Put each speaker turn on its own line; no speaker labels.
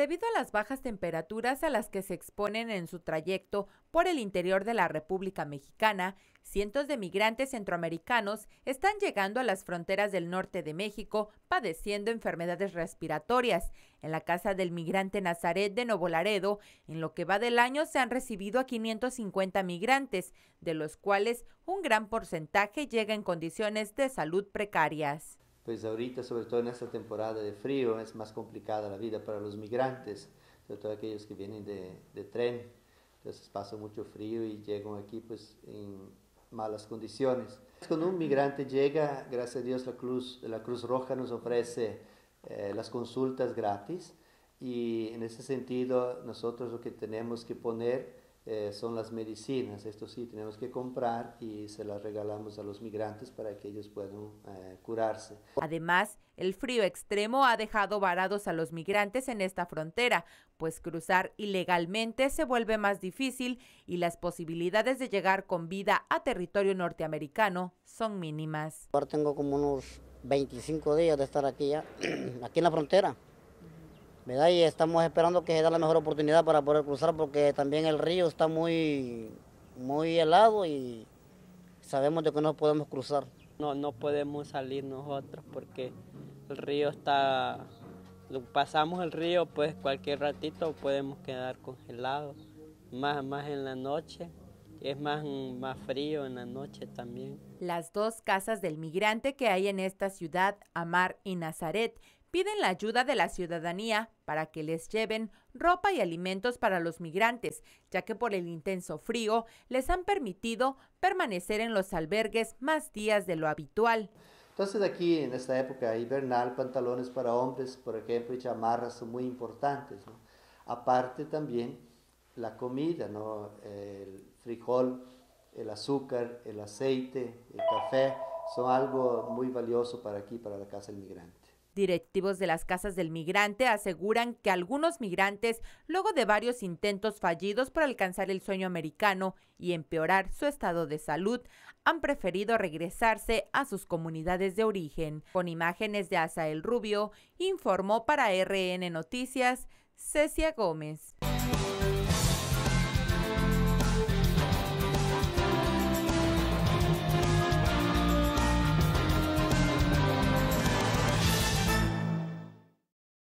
Debido a las bajas temperaturas a las que se exponen en su trayecto por el interior de la República Mexicana, cientos de migrantes centroamericanos están llegando a las fronteras del norte de México padeciendo enfermedades respiratorias. En la casa del migrante Nazaret de Novolaredo, Laredo, en lo que va del año se han recibido a 550 migrantes, de los cuales un gran porcentaje llega en condiciones de salud precarias
pues ahorita, sobre todo en esta temporada de frío, es más complicada la vida para los migrantes, sobre todo aquellos que vienen de, tren, entonces pasa mucho frío y llegan aquí pues en malas condiciones. Cuando un migrante llega, gracias a Dios la Cruz, la Cruz Roja nos ofrece eh, las consultas gratis y en ese sentido nosotros lo que tenemos que poner eh, son las medicinas, esto sí tenemos que comprar y se las regalamos a los migrantes para que ellos puedan eh, curarse.
Además, el frío extremo ha dejado varados a los migrantes en esta frontera, pues cruzar ilegalmente se vuelve más difícil y las posibilidades de llegar con vida a territorio norteamericano
son mínimas. Ahora tengo como unos 25 días de estar aquí aquí en la frontera. Y estamos esperando que se la mejor oportunidad para poder cruzar porque también el río está muy, muy helado y sabemos de que no podemos cruzar. No, no podemos salir nosotros porque el río está... Pasamos el río, pues cualquier ratito podemos quedar congelados, más, más en la noche es más, más frío en la noche también.
Las dos casas del migrante que hay en esta ciudad, Amar y Nazaret, piden la ayuda de la ciudadanía para que les lleven ropa y alimentos para los migrantes, ya que por el intenso frío les han permitido permanecer en los albergues más
días de lo habitual. Entonces aquí en esta época hibernal, pantalones para hombres, por ejemplo, y chamarras son muy importantes. Aparte también la comida, el frijol, el azúcar, el aceite, el café, son algo muy valioso para aquí, para la casa del migrante.
Directivos de las casas del migrante aseguran que algunos migrantes, luego de varios intentos fallidos por alcanzar el sueño americano y empeorar su estado de salud, han preferido regresarse a sus comunidades de origen. Con imágenes de Asael Rubio, informó para RN Noticias Cecia Gómez.